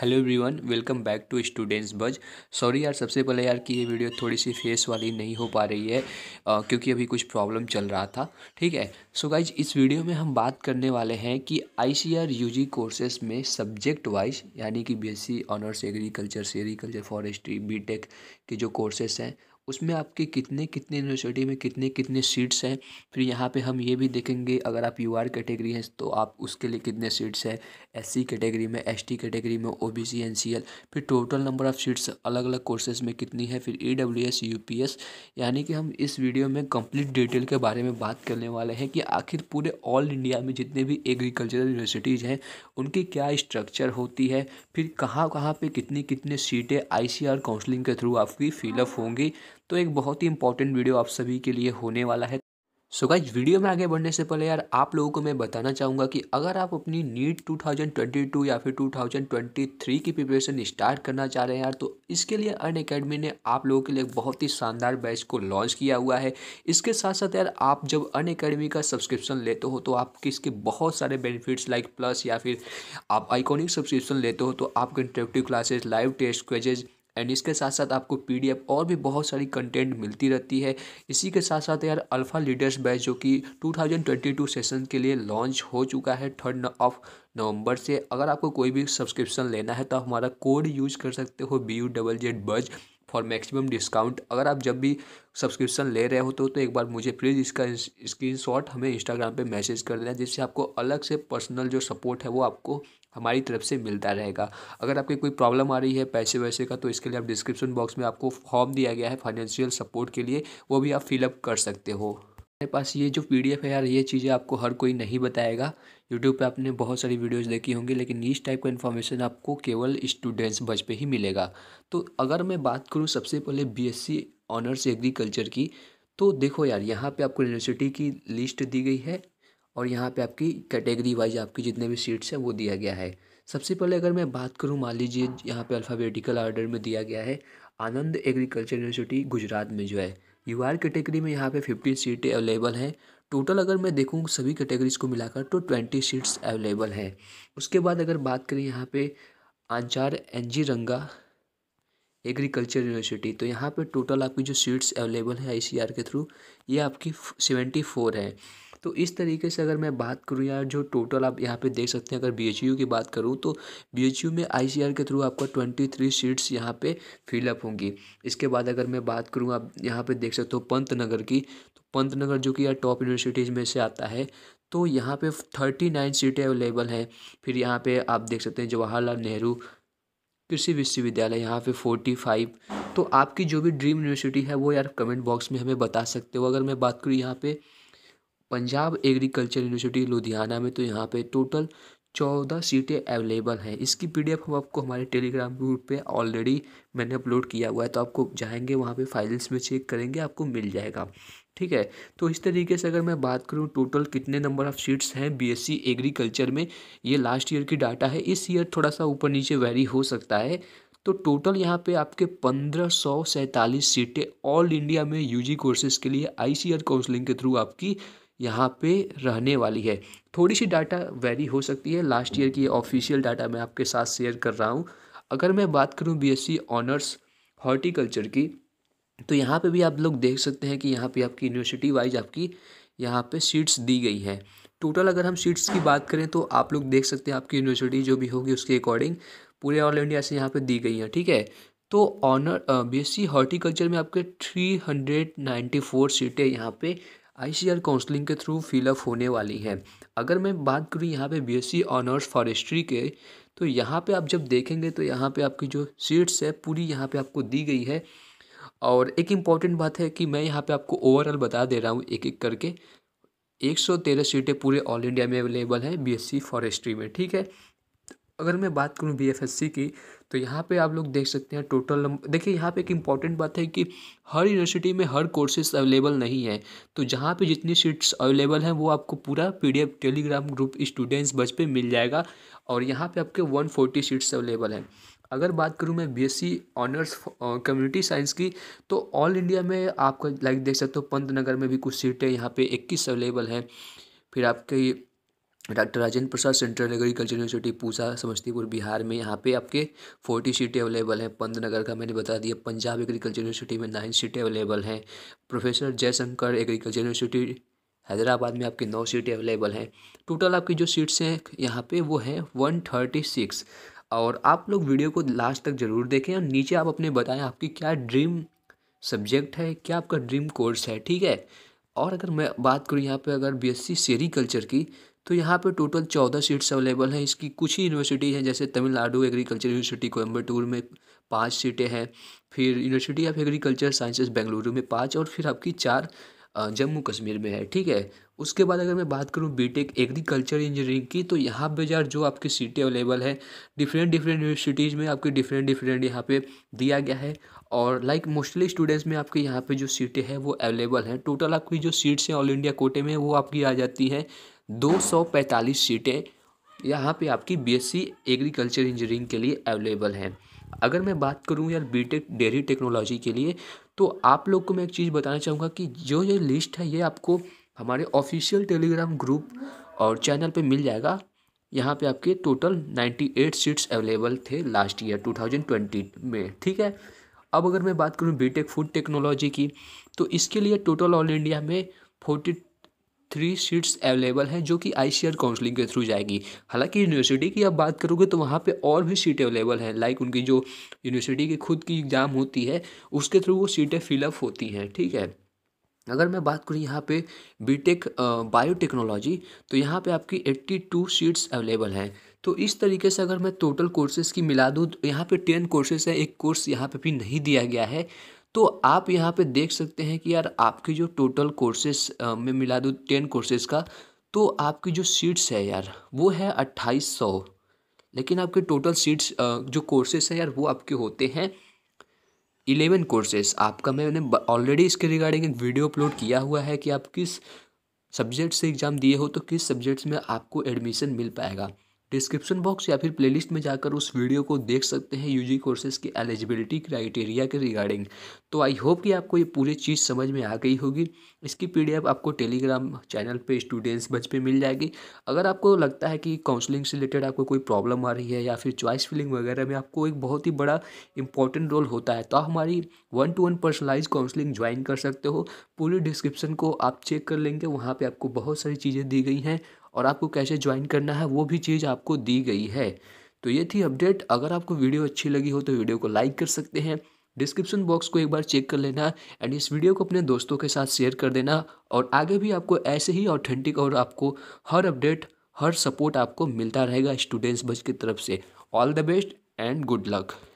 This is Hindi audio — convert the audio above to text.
hello everyone welcome back to students buzz sorry यार सबसे पहले यार कि ये वीडियो थोड़ी सी फेस वाली नहीं हो पा रही है आ, क्योंकि अभी कुछ प्रॉब्लम चल रहा था ठीक है सो so गाइज इस वीडियो में हम बात करने वाले हैं कि आईसीआर यूजी कोर्सेज में सब्जेक्ट वाइज यानी कि BSc honours agriculture sericulture forestry tech के जो कोर्सेस हैं उसमें आपके कितने कितने यूनिवर्सिटी में कितने कितने सीट्स हैं फिर यहाँ पे हम ये भी देखेंगे अगर आप यू आर कैटेगरी हैं तो आप उसके लिए कितने सीट्स हैं एस सी कैटेगरी में एस टी कैटेगरी में O B C N C L फिर टोटल नंबर ऑफ़ सीट्स अलग अलग कोर्सेज में कितनी है फिर E W S U P S यानी कि हम इस वीडियो में कंप्लीट डिटेल के बारे में बात करने वाले हैं कि आखिर पूरे ऑल इंडिया में जितने भी एग्रीकल्चरल यूनिवर्सिटीज़ हैं उनकी क्या स्ट्रक्चर होती है फिर कहाँ कहाँ पर कितनी कितनी सीटें आई सी आर काउंसलिंग के थ्रू आपकी फिलअप होंगी तो एक बहुत ही इंपॉर्टेंट वीडियो आप सभी के लिए होने वाला है सो गाइज वीडियो में आगे बढ़ने से पहले यार आप लोगों को मैं बताना चाहूँगा कि अगर आप अपनी नीट 2022 या फिर 2023 की प्रिपरेशन स्टार्ट करना चाह रहे हैं यार तो इसके लिए अन अकेडमी ने आप लोगों के लिए बहुत ही शानदार बैच को लॉन्च किया हुआ है इसके साथ साथ यार आप जब अन अकेडमी का सब्सक्रिप्शन लेते हो तो आपके इसके बहुत सारे बेनिफिट्स लाइक प्लस या फिर आप आइकॉनिक सब्सक्रिप्शन लेते हो तो आपके interactive classes live test quizzes and इसके साथ साथ आपको पी और भी बहुत सारी कंटेंट मिलती रहती है इसी के साथ साथ यार अल्फ़ा लीडर्स बैच जो कि 2022 सेशन के लिए लॉन्च हो चुका है थर्ड ऑफ नवंबर से अगर आपको कोई भी सब्सक्रिप्शन लेना है तो हमारा कोड यूज कर सकते हो B U double Z buzz for maximum discount अगर आप जब भी सब्सक्रिप्शन ले रहे हो तो तो एक बार मुझे प्लीज़ इसका शॉट हमें इंस्टाग्राम पे मैसेज कर देना जिससे आपको अलग से पर्सनल जो सपोर्ट है वो आपको हमारी तरफ से मिलता रहेगा अगर आपकी कोई प्रॉब्लम आ रही है पैसे वैसे का तो इसके लिए आप डिस्क्रिप्शन बॉक्स में आपको फॉर्म दिया गया है फाइनेंशियल सपोर्ट के लिए वो भी आप फिलअप कर सकते हो मेरे पास ये जो पी है यार ये चीज़ें आपको हर कोई नहीं बताएगा यूट्यूब पे आपने बहुत सारी वीडियोस देखी होंगी लेकिन इस टाइप का इन्फॉर्मेशन आपको केवल स्टूडेंट्स बच पे ही मिलेगा तो अगर मैं बात करूँ सबसे पहले बीएससी ऑनर्स एग्रीकल्चर की तो देखो यार यहाँ पे आपको यूनिवर्सिटी की लिस्ट दी गई है और यहाँ पे आपकी कैटेगरी वाइज आपकी जितने भी सीट्स हैं वो दिया गया है सबसे पहले अगर मैं बात करूँ मान लीजिए यहाँ पे अल्फ़ाबेटिकल आर्डर में दिया गया है आनंद एग्रीकल्चर यूनिवर्सिटी गुजरात में जो है यू आर कैटेगरी में यहाँ पे फिफ्टी सीटें अवेलेबल हैं टोटल अगर मैं देखूँ सभी कैटेगरीज को मिलाकर तो ट्वेंटी सीट्स अवेलेबल हैं उसके बाद अगर बात करें यहाँ पर आंचार एन जी रंगा एग्रीकल्चर यूनिवर्सिटी तो यहाँ पे टोटल आपकी जो सीट्स अवेलेबल हैं आईसीआर के थ्रू ये आपकी सेवेंटी फोर है तो इस तरीके से अगर मैं बात करूँ यार जो टोटल आप यहाँ पे देख सकते हैं अगर बी की बात करूँ तो बी में आई के थ्रू आपका ट्वेंटी थ्री सीट्स यहाँ पर फिलअप होंगी इसके बाद अगर मैं बात करूँ आप यहाँ पर देख सकते हो पंत नगर की तो पंत नगर जो कि यार टॉप यूनिवर्सिटीज़ में से आता है तो यहाँ पे थर्टी नाइन सीटें अवेलेबल हैं फिर यहाँ पे आप देख सकते हैं जवाहरलाल नेहरू कृषि विश्वविद्यालय यहाँ पे फोर्टी फाइव तो आपकी जो भी ड्रीम यूनिवर्सिटी है वो यार कमेंट बॉक्स में हमें बता सकते हो अगर मैं बात करूँ यहाँ पे पंजाब एग्रीकल्चर यूनिवर्सिटी लुधियाना में तो यहाँ पे टोटल चौदह सीटें अवेलेबल हैं इसकी पीडीएफ हम आपको हमारे टेलीग्राम ग्रुप पे ऑलरेडी मैंने अपलोड किया हुआ है तो आपको जाएंगे वहाँ पे फाइल्स में चेक करेंगे आपको मिल जाएगा ठीक है तो इस तरीके से अगर मैं बात करूँ टोटल कितने नंबर ऑफ़ सीट्स हैं बीएससी एग्रीकल्चर में ये लास्ट ईयर की डाटा है इस ईयर थोड़ा सा ऊपर नीचे वेरी हो सकता है तो टोटल यहाँ पे आपके पंद्रह सौ सैंतालीस सीटें ऑल इंडिया में यूजी कोर्सेज के लिए आईसीआर काउंसलिंग के थ्रू आपकी यहाँ पे रहने वाली है थोड़ी सी डाटा वेरी हो सकती है लास्ट ईयर की ऑफिशियल डाटा मैं आपके साथ शेयर कर रहा हूँ अगर मैं बात करूँ बीएससी ऑनर्स हॉर्टिकल्चर की तो यहाँ पे भी आप लोग देख सकते हैं कि यहाँ पे आपकी यूनिवर्सिटी वाइज आपकी यहाँ पे सीट्स दी गई हैं टोटल अगर हम सीट्स की बात करें तो आप लोग देख सकते हैं आपकी यूनिवर्सिटी जो भी होगी उसके अकॉर्डिंग पूरे ऑल इंडिया से यहाँ पर दी गई हैं ठीक है तो ऑनर बीएससी हॉर्टिकल्चर में आपके थ्री हंड्रेड नाइन्टी फोर सीटें यहाँ पर आईसीआर काउंसलिंग के थ्रू फिलअप होने वाली है अगर मैं बात करूँ यहाँ पे बीएससी ऑनर्स फॉरेस्ट्री के तो यहाँ पे आप जब देखेंगे तो यहाँ पे आपकी जो सीट्स है पूरी यहाँ पे आपको दी गई है और एक इम्पॉर्टेंट बात है कि मैं यहाँ पे आपको ओवरऑल बता दे रहा हूँ एक एक करके तेरह सीटें पूरे ऑल इंडिया में अवेलेबल एस सी फॉरेस्ट्री में ठीक है अगर मैं बात करूँ सी की तो यहाँ पे आप लोग देख सकते हैं टोटल नंबर देखिए यहाँ पे एक इम्पॉर्टेंट बात है कि हर यूनिवर्सिटी में हर कोर्सेस अवेलेबल नहीं है तो जहाँ पे जितनी सीट्स अवेलेबल हैं वो आपको पूरा पीडीएफ टेलीग्राम ग्रुप स्टूडेंट्स बच पे मिल जाएगा और यहाँ पे आपके वन फोर्टी सीट्स अवेलेबल हैं अगर बात करूँ मैं सी ऑनर्स कम्युनिटी साइंस की तो ऑल इंडिया में आपका लाइक देख सकते हो पंत नगर में भी कुछ सीटें यहाँ पर इक्कीस अवेलेबल हैं फिर आपकी doctor Rajendra Prasad central agriculture university Pusa Samastipur Bihar में यहाँ पे आपके फोर्टी सीटें अवेलेबल हैं नगर का मैंने बता दिया पंजाब एग्रीकल्चर यूनिवर्सिटी में नाइन सीटें अवेलेबल हैं professor Jayashankar agriculture university Hyderabad में आपकी नौ सीटें अवेलेबल हैं टोटल आपकी जो सीट्स हैं यहाँ पे वो हैं वन थर्टी सिक्स और आप लोग वीडियो को लास्ट तक ज़रूर देखें और नीचे आप अपने बताएं आपकी क्या ड्रीम सब्जेक्ट है क्या आपका ड्रीम कोर्स है ठीक है और अगर मैं बात करूँ यहाँ पे अगर बीएससी सेरीकल्चर की तो यहाँ पर टोटल चौदह सीट्स अवेलेबल हैं इसकी कुछ ही यूनिवर्सिटीज़ हैं जैसे तमिलनाडु एग्रीकल्चर यूनिवर्सिटी कोयम्बटूर में पाँच सीटें हैं फिर university of agriculture sciences Bengaluru में पाँच और फिर आपकी चार जम्मू कश्मीर में है ठीक है उसके बाद अगर मैं बात करूँ बीटेक एग्रीकल्चर इंजीनियरिंग की तो यहाँ पे यार जो आपकी सीटें अवेलेबल है डिफरेंट डिफरेंट यूनिवर्सिटीज़ में आपके डिफरेंट डिफरेंट यहाँ पे दिया गया है और लाइक मोस्टली स्टूडेंट्स में आपके यहाँ पे जो सीटें हैं वो अवेलेबल हैं टोटल आपकी जो सीट्स हैं ऑल इंडिया कोटे में वो आपकी आ जाती हैं दो सौ पैंतालीस सीटें यहाँ पे आपकी बीएससी एग्रीकल्चर इंजीनियरिंग के लिए अवेलेबल हैं अगर मैं बात करूँ यार बीटेक डेयरी टेक्नोलॉजी के लिए तो आप लोग को मैं एक चीज़ बताना चाहूँगा कि जो ये लिस्ट है ये आपको हमारे ऑफिशियल टेलीग्राम ग्रुप और चैनल पे मिल जाएगा यहाँ पे आपके टोटल 98 सीट्स अवेलेबल थे लास्ट ईयर 2020 में ठीक है अब अगर मैं बात करूँ बीटेक फूड टेक्नोलॉजी की तो इसके लिए टोटल ऑल इंडिया में फोर्टी थ्री सीट्स अवेलेबल हैं जो कि आई काउंसलिंग के थ्रू जाएगी हालांकि यूनिवर्सिटी की आप बात करोगे तो वहाँ पे और भी सीटें अवेलेबल हैं लाइक उनकी जो यूनिवर्सिटी की खुद की एग्ज़ाम होती है उसके थ्रू वो सीटें फिलअप होती हैं ठीक है अगर मैं बात करूँ यहाँ पे बीटेक बायोटेक्नोलॉजी तो यहाँ पे आपकी एट्टी टू सीट्स अवेलेबल हैं तो इस तरीके से अगर मैं टोटल कोर्सेज़ की मिला दूँ तो यहाँ पे टेन कोर्सेज़ हैं एक कोर्स यहाँ पे भी नहीं दिया गया है तो आप यहाँ पे देख सकते हैं कि यार आपकी जो टोटल कोर्सेस में मिला दूँ टेन कोर्सेज़ का तो आपकी जो सीट्स है यार वो है अट्ठाईस सौ लेकिन आपके टोटल सीट्स जो कोर्सेस हैं यार वो आपके होते हैं इलेवन कोर्सेस आपका मैंने ऑलरेडी इसके रिगार्डिंग एक वीडियो अपलोड किया हुआ है कि आप किस सब्जेक्ट से एग्ज़ाम दिए हो तो किस सब्जेक्ट्स में आपको एडमिशन मिल पाएगा डिस्क्रिप्शन बॉक्स या फिर प्लेलिस्ट में जाकर उस वीडियो को देख सकते हैं यूजी कोर्सेज की एलिजिबिलिटी क्राइटेरिया के रिगार्डिंग तो आई होप कि आपको ये पूरी चीज़ समझ में आ गई होगी इसकी पीडीएफ आपको टेलीग्राम चैनल पे स्टूडेंट्स बच पे मिल जाएगी अगर आपको लगता है कि काउंसलिंग से रिलेटेड आपको कोई प्रॉब्लम आ रही है या फिर चॉइस फिलिंग वगैरह में आपको एक बहुत ही बड़ा इंपॉर्टेंट रोल होता है तो आप हमारी one to one personalise counselling join कर सकते हो पूरी डिस्क्रिप्शन को आप चेक कर लेंगे वहाँ पर आपको बहुत सारी चीज़ें दी गई हैं और आपको कैसे ज्वाइन करना है वो भी चीज़ आपको दी गई है तो ये थी अपडेट अगर आपको वीडियो अच्छी लगी हो तो वीडियो को लाइक कर सकते हैं डिस्क्रिप्शन बॉक्स को एक बार चेक कर लेना एंड इस वीडियो को अपने दोस्तों के साथ शेयर कर देना और आगे भी आपको ऐसे ही ऑथेंटिक और आपको हर अपडेट हर सपोर्ट आपको मिलता रहेगा स्टूडेंट्स बच की तरफ से all the best and good luck